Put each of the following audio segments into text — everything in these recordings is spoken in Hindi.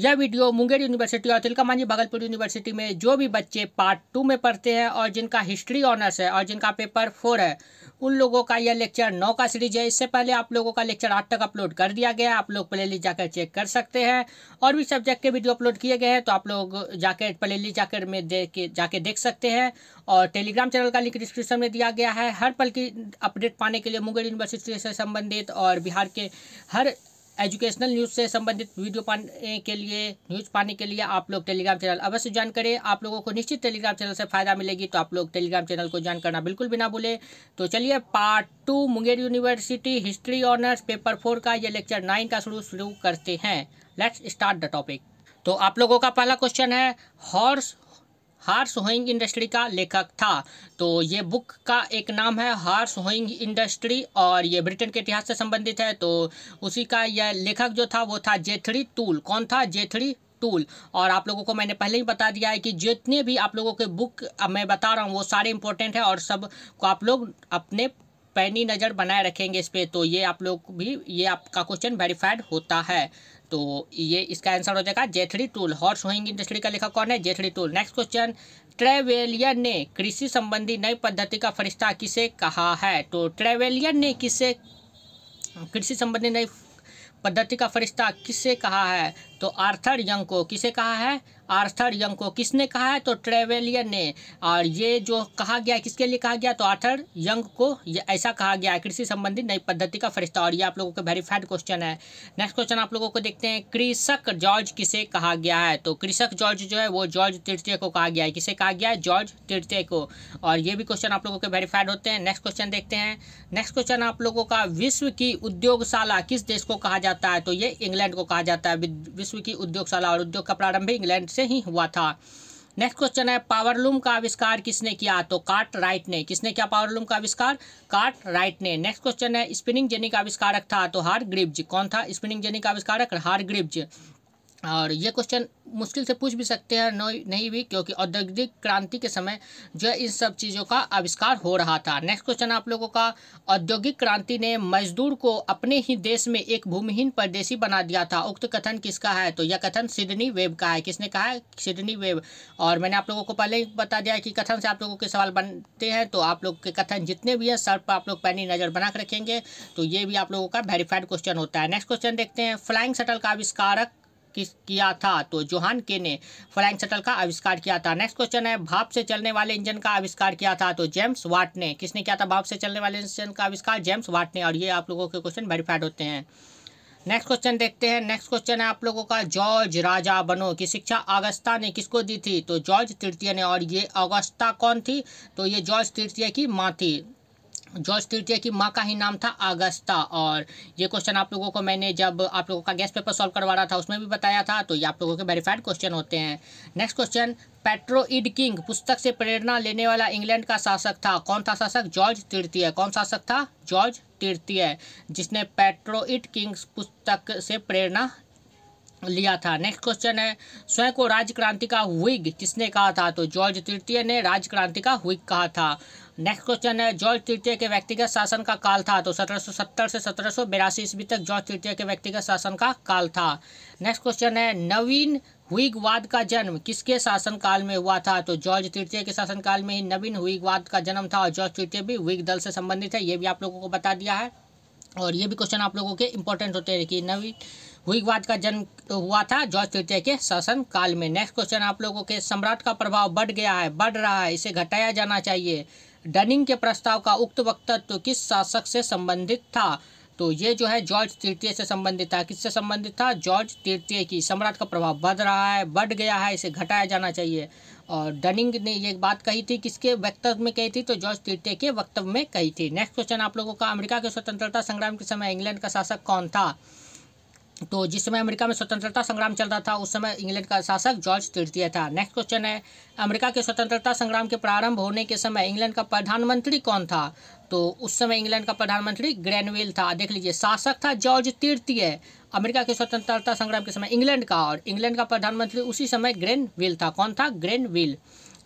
यह वीडियो मुंगेर यूनिवर्सिटी और तिलकामांझी भागलपुर यूनिवर्सिटी में जो भी बच्चे पार्ट टू में पढ़ते हैं और जिनका हिस्ट्री ऑनर्स है और जिनका पेपर फोर है उन लोगों का यह लेक्चर नौ का सीरीज है इससे पहले आप लोगों का लेक्चर आठ तक अपलोड कर दिया गया आप लोग प्ले लिस्ट जाकर चेक कर सकते हैं और भी सब्जेक्ट के वीडियो अपलोड किए गए हैं तो आप लोग जाकर प्ले लिस्ट जाकर में देख जाके देख सकते हैं और टेलीग्राम चैनल का लिंक डिस्क्रिप्शन में दिया गया है हर पल की अपडेट पाने के लिए मुंगेर यूनिवर्सिटी से संबंधित और बिहार के हर एजुकेशनल न्यूज़ से संबंधित वीडियो पाने के लिए न्यूज़ पाने के लिए आप लोग टेलीग्राम चैनल अवश्य ज्वाइन करें आप लोगों को निश्चित टेलीग्राम चैनल से फायदा मिलेगी तो आप लोग टेलीग्राम चैनल को ज्वाइन करना बिल्कुल भी ना भूलें तो चलिए part two Munger university history honours paper four का ये लेक्चर नाइन का शुरू शुरू करते हैं लेट्स स्टार्ट द टॉपिक तो आप लोगों का पहला क्वेश्चन है हॉर्स हार्स होइंग इंडस्ट्री का लेखक था तो ये बुक का एक नाम है हार्स होइंग इंडस्ट्री और ये ब्रिटेन के इतिहास से संबंधित है तो उसी का यह लेखक जो था वो था जेथड़ी टूल कौन था जेथड़ी टूल और आप लोगों को मैंने पहले ही बता दिया है कि जितने भी आप लोगों के बुक मैं बता रहा हूँ वो सारे इंपॉर्टेंट है और सब को आप लोग अपने पैनी नज़र बनाए रखेंगे इस पर तो ये आप लोग भी ये आपका क्वेश्चन वेरीफाइड होता है तो ये इसका आंसर हो जाएगा Jethro Tull horse hoeing industry का लेखक कौन है Jethro Tull next question Trevelyan ने कृषि संबंधी नई पद्धति का फरिश्ता किसे कहा है तो ट्रेवेलियन ने किसे कृषि संबंधी नई पद्धति का फरिश्ता किससे कहा है तो आर्थर यंग को किसे कहा है आर्थर यंग को किसने कहा है तो ट्रेवेलियन ने और ये जो कहा गया किसके लिए कहा गया तो आर्थर यंग को ये ऐसा कहा गया है कृषि संबंधी नई पद्धति का फरिश्ता और ये आप लोगों के वेरीफाइड क्वेश्चन है नेक्स्ट क्वेश्चन आप लोगों को देखते हैं कृषक जॉर्ज किसे कहा गया है तो कृषक जॉर्ज जो है वो जॉर्ज तृतीय को कहा गया है किसे कहा गया है जॉर्ज तृतीय को और ये भी क्वेश्चन आप लोगों के वेरीफाइड होते हैं नेक्स्ट क्वेश्चन देखते हैं नेक्स्ट क्वेश्चन आप लोगों का विश्व की उद्योगशाला किस देश को कहा जाता है तो ये इंग्लैंड को कहा जाता है विश्व की उद्योगशाला और उद्योग का प्रारंभ इंग्लैंड से ही हुआ था नेक्स्ट क्वेश्चन है पावरलूम का आविष्कार किसने किया तो कार्ट राइट ने किसने किया पावरलूम का आविष्कार कार्ट राइट ने नेक्स्ट क्वेश्चन है स्पिनिंग जेनी का आविष्कारक था तो हार ग्रिब्ज कौन था स्पिनिंग जेनी का आविष्कारक हार ग्रिब्ज और ये क्वेश्चन मुश्किल से पूछ भी सकते हैं नो नहीं भी क्योंकि औद्योगिक क्रांति के समय जो है इन सब चीज़ों का आविष्कार हो रहा था नेक्स्ट क्वेश्चन आप लोगों का औद्योगिक क्रांति ने मजदूर को अपने ही देश में एक भूमिहीन परदेशी बना दिया था उक्त कथन किसका है तो यह कथन सिडनी वेब का है किसने कहा है सिडनी वेब और मैंने आप लोगों को पहले ही बता दिया कि कथन से आप लोगों के सवाल बनते हैं तो आप लोग के कथन जितने भी हैं सर पर आप लोग पैनी नज़र बना रखेंगे तो ये भी आप लोगों का वेरीफाइड क्वेश्चन होता है नेक्स्ट क्वेश्चन देखते हैं फ्लाइंग शटल का आविष्कारक किस किया था तो जोहान के ने फ्लाइंग शटल का आविष्कार किया था नेक्स्ट क्वेश्चन है भाप से चलने वाले इंजन का आविष्कार किया था तो जेम्स वाट ने किसने किया था भाप से चलने वाले इंजन का आविष्कार जेम्स वाट ने और ये आप लोगों के क्वेश्चन वेरीफाइड होते हैं नेक्स्ट क्वेश्चन देखते हैं नेक्स्ट क्वेश्चन है आप लोगों का जॉर्ज राजा बनो की शिक्षा अगस्ता ने किसको दी थी तो जॉर्ज तृतीय ने और ये अगस्ता कौन थी तो ये जॉर्ज तृतीय की माँ थी जॉर्ज तृतीय की माँ का ही नाम था अगस्ता और ये क्वेश्चन आप लोगों को मैंने जब आप लोगों का गैस पेपर सॉल्व करवा रहा था उसमें भी बताया था तो ये आप लोगों के वेरीफाइड क्वेश्चन होते हैं नेक्स्ट क्वेश्चन पेट्रोइड किंग पुस्तक से प्रेरणा लेने वाला इंग्लैंड का शासक था कौन था शासक जॉर्ज तृतीय कौन शासक था जॉर्ज तृतीय जिसने पेट्रोइड किंग पुस्तक से प्रेरणा लिया था नेक्स्ट क्वेश्चन है स्वयं को राज्य क्रांति का हुइग किसने कहा था तो जॉर्ज तृतीय ने राज्य क्रांति का हुइग कहा था नेक्स्ट क्वेश्चन है जॉर्ज तृतीय के व्यक्तिगत शासन का काल था तो 1770 से सत्रह सौ ईस्वी तक जॉर्ज तृतीय के व्यक्तिगत शासन का काल था नेक्स्ट क्वेश्चन है नवीन हुईगवाद का जन्म किसके शासनकाल में हुआ था तो जॉर्ज तृतीय के शासनकाल में ही नवीन हुईगवाद का जन्म था और जॉर्ज तृतीय भी हुईग दल से संबंधित है ये भी आप लोगों को बता दिया है और ये भी क्वेश्चन आप लोगों के इंपॉर्टेंट होते हैं कि नवीन हुईगवाद का जन्म हुआ था जॉर्ज तृतीय के शासन काल में नेक्स्ट क्वेश्चन आप लोगों के सम्राट का प्रभाव बढ़ गया है बढ़ रहा है इसे घटाया जाना चाहिए डनिंग के प्रस्ताव का उक्त वक्तत्व तो किस शासक से संबंधित था तो ये जो है जॉर्ज तृतीय से संबंधित था किससे संबंधित था जॉर्ज तृतीय की सम्राट का प्रभाव बढ़ रहा है बढ़ गया है इसे घटाया जाना चाहिए और डनिंग ने ये बात कही थी किसके वक्तव्य में कही थी तो जॉर्ज तृतीय के वक्तव्य में कही थी नेक्स्ट क्वेश्चन आप लोगों का अमेरिका के स्वतंत्रता संग्राम के समय इंग्लैंड का शासक कौन था तो जिस समय अमेरिका में स्वतंत्रता संग्राम चल रहा था उस समय इंग्लैंड का शासक जॉर्ज तृतीय था नेक्स्ट क्वेश्चन है अमेरिका के स्वतंत्रता संग्राम के प्रारंभ होने के समय इंग्लैंड का प्रधानमंत्री कौन था तो उस समय इंग्लैंड का प्रधानमंत्री ग्रैनवेल था देख लीजिए शासक था जॉर्ज तृतीय अमेरिका के स्वतंत्रता संग्राम के समय इंग्लैंड का और इंग्लैंड का प्रधानमंत्री उसी समय ग्रैनवेल था कौन था ग्रेनविल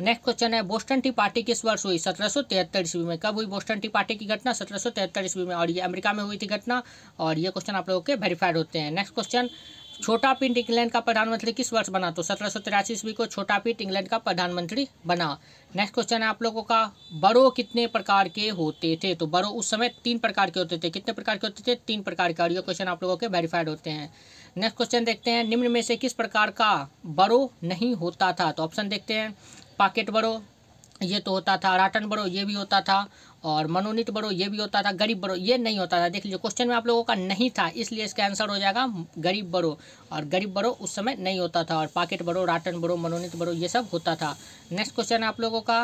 नेक्स्ट क्वेश्चन है बोस्टन टी पार्टी किस वर्ष हुई सत्रह सौ तिहत्तर ईस्वी में कब हुई बोस्टन टी पार्टी की घटना सत्रह सौ तिहत्तर ईस्वी में और ये अमेरिका में हुई थी घटना और ये क्वेश्चन आप लोगों के वेरीफाइड होते हैं नेक्स्ट क्वेश्चन छोटा पीट इंग्लैंड का प्रधानमंत्री किस वर्ष बना तो सत्रह सौ तिरासी ईस्वी को छोटा पीट इंग्लैंड का प्रधानमंत्री बना नेक्स्ट क्वेश्चन है आप लोगों का बड़ो कितने प्रकार के होते थे तो बड़ो उस समय तीन प्रकार के होते थे कितने प्रकार के होते थे तीन प्रकार के और ये क्वेश्चन आप लोगों के वेरीफाइड होते हैं नेक्स्ट क्वेश्चन देखते हैं निम्न में से किस प्रकार का बड़ो नहीं होता था तो ऑप्शन देखते हैं पाकेट बड़ो ये तो होता था राटन बड़ो ये भी होता था और मनोनीत बड़ो ये भी होता था गरीब बड़ो ये नहीं होता था देख लीजिए क्वेश्चन में आप लोगों का नहीं था इसलिए इसका आंसर हो जाएगा गरीब बड़ो और गरीब बड़ो उस समय नहीं होता था और पाकेट बड़ो राटन बड़ो मनोनीत बड़ो ये सब होता था नेक्स्ट क्वेश्चन आप लोगों का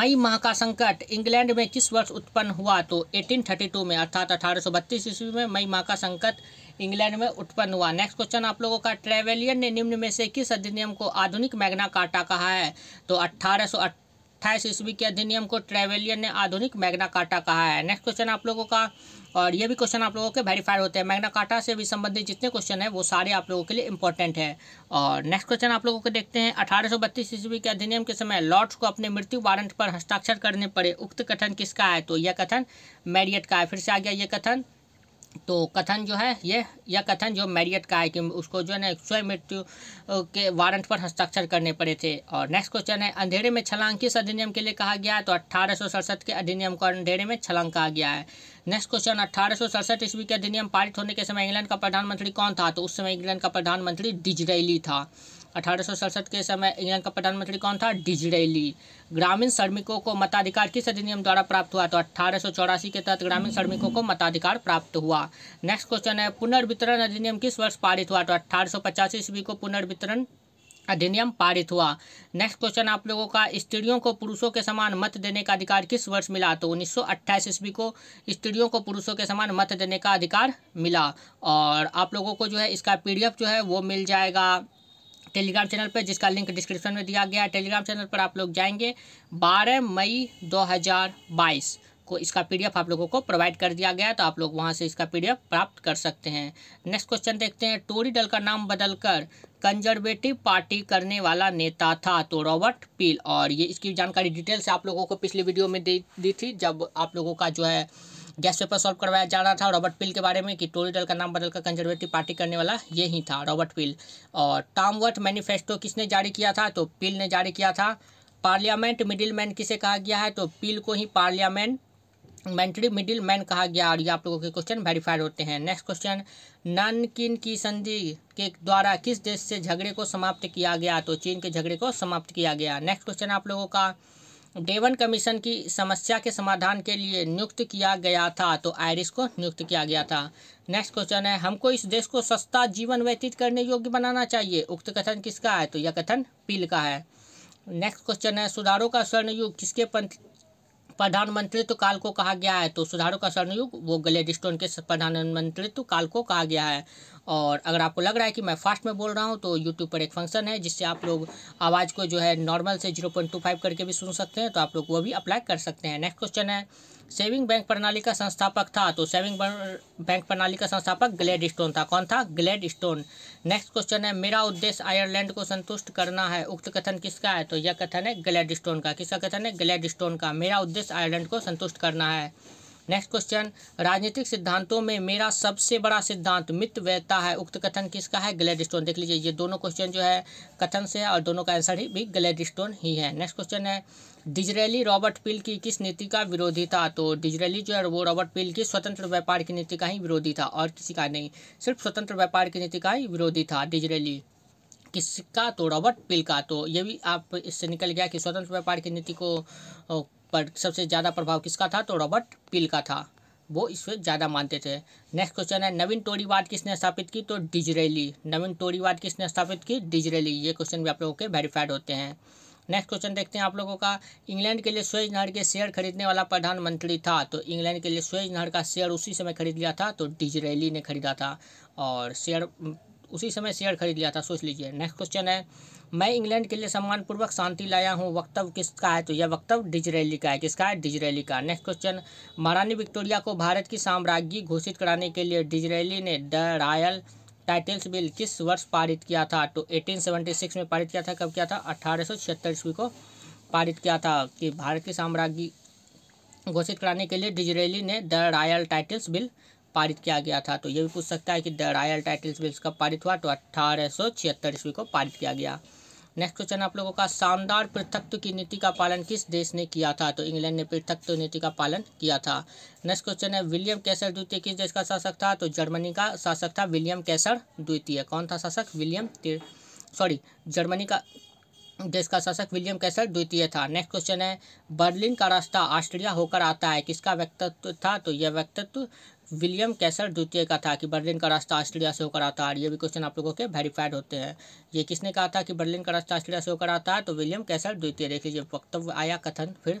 मई माह का संकट इंग्लैंड में किस वर्ष उत्पन्न हुआ तो 1832 में अर्थात 1832 ईस्वी में मई माह का संकट इंग्लैंड में उत्पन्न हुआ नेक्स्ट क्वेश्चन आप लोगों का ट्रेवेलियन ने निम्न में से किस अधिनियम को आधुनिक मैग्ना काटा कहा है तो अट्ठारह अट्ठाईस ईस्वी के अधिनियम को ट्रेवेलियन ने आधुनिक मैग्ना काटा कहा है नेक्स्ट क्वेश्चन आप लोगों का और ये भी क्वेश्चन आप लोगों के वेरीफाइड होते हैं मैग्ना काटा से भी संबंधित जितने क्वेश्चन हैं वो सारे आप लोगों के लिए इंपॉर्टेंट है और नेक्स्ट क्वेश्चन आप लोगों के देखते हैं अठारह ईस्वी के अधिनियम के समय लॉर्ड्स को अपने मृत्यु वारंट पर हस्ताक्षर करने पड़े उक्त कथन किसका है तो यह कथन मैरियट का है फिर से आ गया ये कथन तो कथन जो है ये यह कथन जो मैरियट का है कि उसको जो है ना स्वयं मृत्यु के वारंट पर हस्ताक्षर करने पड़े थे और नेक्स्ट क्वेश्चन है अंधेरे में छलांग किस अधिनियम के लिए कहा गया है तो अट्ठारह के अधिनियम को अंधेरे में छलांग कहा गया है नेक्स्ट क्वेश्चन अट्ठारह ईस्वी के अधिनियम पारित होने के समय इंग्लैंड का प्रधानमंत्री कौन था तो उस समय इंग्लैंड का प्रधानमंत्री डिजरेली था अठारह के समय इंग्लैंड का प्रधानमंत्री कौन था डिजरेली ग्रामीण श्रमिकों को मताधिकार किस अधिनियम द्वारा प्राप्त हुआ तो अठारह के तहत ग्रामीण श्रमिकों को मताधिकार प्राप्त हुआ नेक्स्ट क्वेश्चन है पुनर्वितरण अधिनियम किस वर्ष पारित हुआ तो अठारह ईस्वी को पुनर्वितरण अधिनियम पारित हुआ नेक्स्ट क्वेश्चन आप लोगों का स्त्रियों को पुरुषों के समान मत देने का अधिकार किस वर्ष मिला तो उन्नीस अट्ठाईस ईस्वी को स्त्रियों को पुरुषों के समान मत देने का अधिकार मिला और आप लोगों को जो है इसका पीडीएफ जो है वो मिल जाएगा टेलीग्राम चैनल पर जिसका लिंक डिस्क्रिप्शन में दिया गया है टेलीग्राम चैनल पर आप लोग जाएंगे 12 मई 2022 को इसका पीडीएफ आप लोगों को प्रोवाइड कर दिया गया तो आप लोग वहां से इसका पीडीएफ प्राप्त कर सकते हैं नेक्स्ट क्वेश्चन देखते हैं टोरी दल का नाम बदलकर कंजर्वेटिव पार्टी करने वाला नेता था तो रॉबर्ट पील और ये इसकी जानकारी डिटेल से आप लोगों को पिछले वीडियो में दी थी जब आप लोगों का जो है गैस पेपर सॉल्व करवाया जा रहा था रॉबर्ट पिल के बारे में कि टोरी दल का नाम बदलकर कंजर्वेटिव पार्टी करने वाला ये ही था रॉबर्ट पिल और टामवर्थ मैनिफेस्टो किसने जारी किया था तो पिल ने जारी किया था पार्लियामेंट मिडिल मैन किसे कहा गया है तो पिल को ही पार्लियामेंट मैंट्री मिडिल मैन कहा गया और ये आप लोगों के क्वेश्चन वेरीफाइड होते हैं नेक्स्ट क्वेश्चन नानकिन की संधि के द्वारा किस देश से झगड़े को समाप्त किया गया तो चीन के झगड़े को समाप्त किया गया नेक्स्ट क्वेश्चन आप लोगों का डेवन कमीशन की समस्या के समाधान के लिए नियुक्त किया गया था तो आयरिस को नियुक्त किया गया था नेक्स्ट क्वेश्चन है हमको इस देश को सस्ता जीवन व्यतीत करने योग्य बनाना चाहिए उक्त कथन किसका है तो यह कथन पील का है नेक्स्ट क्वेश्चन है सुधारों का स्वर्ण युग किसके प्रधानमंत्रित्व काल को कहा गया है तो सुधारों का स्वर्णयुग वो ग्लेडिस्टोन के प्रधानमंत्रित्व काल को कहा गया है और अगर आपको लग रहा है कि मैं फास्ट में बोल रहा हूँ तो यूट्यूब पर एक फंक्शन है जिससे आप लोग आवाज़ को जो है नॉर्मल से जीरो पॉइंट टू फाइव करके भी सुन सकते हैं तो आप लोग वो भी अप्लाई कर सकते हैं नेक्स्ट क्वेश्चन है सेविंग बैंक प्रणाली का संस्थापक था तो सेविंग बैंक प्रणाली का संस्थापक ग्लेड स्टोन था कौन था ग्लेड स्टोन नेक्स्ट क्वेश्चन है मेरा उद्देश्य आयरलैंड को संतुष्ट करना है उक्त कथन किसका है तो यह कथन है ग्लेड स्टोन का किसका कथन है ग्लेड स्टोन का मेरा उद्देश्य आयरलैंड को संतुष्ट करना है नेक्स्ट क्वेश्चन राजनीतिक सिद्धांतों में मेरा सबसे बड़ा सिद्धांत मितव्ययता है उक्त कथन किसका है ग्लेड स्टोन देख लीजिए ये दोनों क्वेश्चन जो है कथन से है और दोनों का आंसर ही भी ग्लेड स्टोन ही है नेक्स्ट क्वेश्चन है डिजरेली रॉबर्ट पिल की किस नीति का विरोधी था तो डिजरेली जो है वो रॉबर्ट पिल की स्वतंत्र व्यापार की नीति का ही विरोधी था और किसी का नहीं सिर्फ स्वतंत्र व्यापार की नीति का ही विरोधी था डिजरेली किसका तो रॉबर्ट पिल का तो ये भी आप इससे निकल गया कि स्वतंत्र व्यापार की नीति को पर सबसे ज़्यादा प्रभाव किसका था तो रॉबर्ट पिल का था वो पर ज़्यादा मानते थे नेक्स्ट क्वेश्चन है नवीन टोरीवाद किसने स्थापित की तो डिजरेली नवीन टोरीवाद किसने स्थापित की डिजरेली ये क्वेश्चन भी आप लोगों के वेरीफाइड होते हैं नेक्स्ट क्वेश्चन देखते हैं आप लोगों का इंग्लैंड के लिए स्वेज नहर के शेयर खरीदने वाला प्रधानमंत्री था तो इंग्लैंड के लिए स्वेज नहर का शेयर उसी समय खरीद लिया था तो डिजरेली ने खरीदा था और शेयर उसी समय शेयर खरीद लिया था सोच लीजिए नेक्स्ट क्वेश्चन है मैं इंग्लैंड के लिए सम्मानपूर्वक शांति लाया हूँ वक्तव्य किसका है तो यह वक्तव्य डिजरेली का है किसका है डिजरेली का नेक्स्ट क्वेश्चन महारानी विक्टोरिया को भारत की साम्राज्ञी घोषित कराने के लिए डिजरेली ने द रॉयल टाइटल्स बिल किस वर्ष पारित किया था तो 1876 में पारित किया था कब किया था अठारह सौ ईस्वी को पारित किया था कि भारत की साम्राज्ञी घोषित कराने के लिए डिजरेली ने द रॉयल टाइटल्स बिल पारित किया गया था तो ये भी पूछ सकता है कि द रॉयल टाइटल्स बिल्स कब पारित हुआ तो अट्ठारह ईस्वी को पारित किया गया नेक्स्ट क्वेश्चन आप लोगों का शानदार पृथक्व की नीति का पालन किस देश ने किया था तो इंग्लैंड ने पृथक्व नीति का पालन किया था नेक्स्ट क्वेश्चन है विलियम कैसर द्वितीय किस देश का शासक था तो जर्मनी का शासक था विलियम कैसर द्वितीय कौन था शासक विलियम सॉरी जर्मनी का देश का शासक विलियम कैसर द्वितीय था नेक्स्ट क्वेश्चन है बर्लिन का रास्ता ऑस्ट्रिया होकर आता है किसका व्यक्तित्व था तो यह व्यक्तित्व विलियम कैसर द्वितीय का था कि बर्लिन का रास्ता ऑस्ट्रेलिया से होकर आता है ये भी क्वेश्चन आप लोगों के वेरीफाइड होते हैं ये किसने कहा था कि बर्लिन का रास्ता ऑस्ट्रेलिया से होकर आता है तो विलियम कैसर द्वितीय देख लीजिए वक्तव्य आया कथन फिर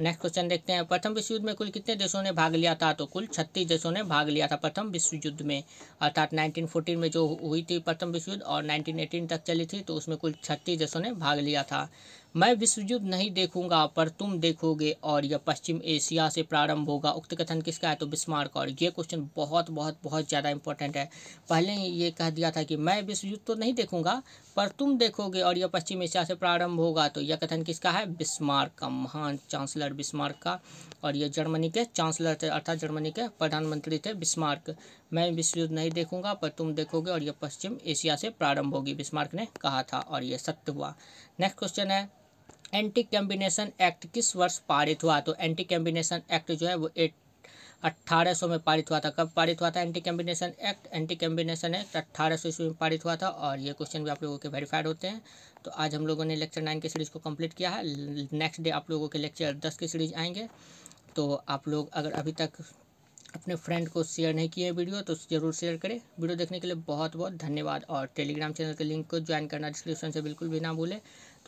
नेक्स्ट क्वेश्चन देखते हैं प्रथम विश्व युद्ध में कुल कितने देशों ने भाग लिया था तो कुल छत्तीस देशों ने भाग लिया था प्रथम विश्व युद्ध में अर्थात 1914 में जो हुई थी प्रथम विश्व युद्ध और 1918 तक चली थी तो उसमें कुल छत्तीस देशों ने भाग लिया था मैं विश्वयुद्ध नहीं देखूंगा पर तुम देखोगे और यह पश्चिम एशिया से प्रारंभ होगा उक्त कथन किसका है तो बिस्मार्क और ये क्वेश्चन बहुत बहुत बहुत ज़्यादा इंपॉर्टेंट है पहले ही ये कह दिया था कि मैं विश्वयुद्ध तो नहीं देखूंगा पर तुम देखोगे और यह पश्चिम एशिया से प्रारंभ होगा तो यह कथन किसका है बिस्मार्क का महान चांसलर बिस्मार्क का और यह जर्मनी के चांसलर थे अर्थात जर्मनी के प्रधानमंत्री थे बिस्मार्क मैं विश्वयुद्ध नहीं देखूंगा पर तुम देखोगे और यह पश्चिम एशिया से प्रारंभ होगी बिस्मार्क ने कहा था और यह सत्य हुआ नेक्स्ट क्वेश्चन है एंटी कैम्बिनेशन एक्ट किस वर्ष पारित हुआ तो एंटी कैम्बिनेशन एक्ट जो है वो एट अट्ठारह सौ में पारित हुआ था कब पारित हुआ था anti combination act anti combination act अट्ठारह सौ ईस्वी में पारित हुआ था और ये क्वेश्चन भी आप लोगों के वेरीफाइड होते हैं तो आज हम लोगों ने लेक्चर नाइन की सीरीज़ को कंप्लीट किया है नेक्स्ट डे आप लोगों के लेक्चर दस की सीरीज आएंगे तो आप लोग अगर अभी तक अपने फ्रेंड को शेयर नहीं किए वीडियो तो ज़रूर शेयर करें वीडियो देखने के लिए बहुत बहुत धन्यवाद और टेलीग्राम चैनल के लिंक को ज्वाइन करना डिस्क्रिप्शन से बिल्कुल भी ना भूलें